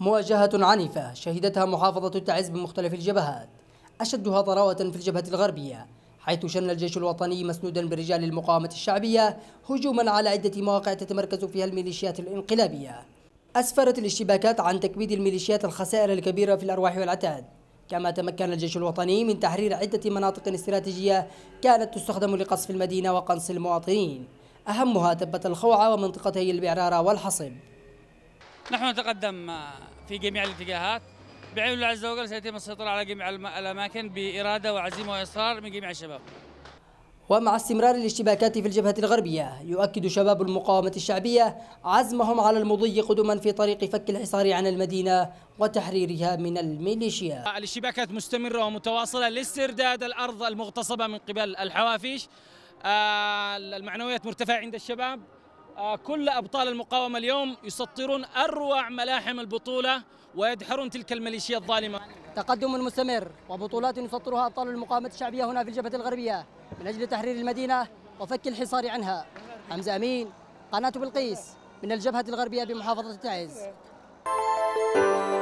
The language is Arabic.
مواجهة عنيفة شهدتها محافظة تعز بمختلف الجبهات أشدها ضراوة في الجبهة الغربية حيث شن الجيش الوطني مسنودا برجال المقاومة الشعبية هجوما على عدة مواقع تتمركز فيها الميليشيات الانقلابية أسفرت الاشتباكات عن تكبيد الميليشيات الخسائر الكبيرة في الأرواح والعتاد كما تمكن الجيش الوطني من تحرير عدة مناطق استراتيجية كانت تستخدم لقصف المدينة وقنص المواطنين أهمها تبت الخوعة ومنطقتي البعرارة والحصب نحن نتقدم آه، في جميع الاتجاهات بعون الله عز وجل سيتم السيطرة على جميع الأماكن بإرادة وعزيمة وإصرار من جميع الشباب ومع استمرار الاشتباكات في الجبهة الغربية يؤكد شباب المقاومة الشعبية عزمهم على المضي قدما في طريق فك الحصار عن المدينة وتحريرها من الميليشيا الاشتباكات مستمرة ومتواصلة لاسترداد الأرض المغتصبة من قبل الحوافيش آه، المعنويات مرتفعة عند الشباب آه، كل أبطال المقاومة اليوم يسطرون أروع ملاحم البطولة ويدحرون تلك الميليشيا الظالمة تقدم مستمر وبطولات يسطرها أبطال المقاومة الشعبية هنا في الجبهة الغربية من أجل تحرير المدينة وفك الحصار عنها حمزة أمين قناة بلقيس من الجبهة الغربية بمحافظة تعز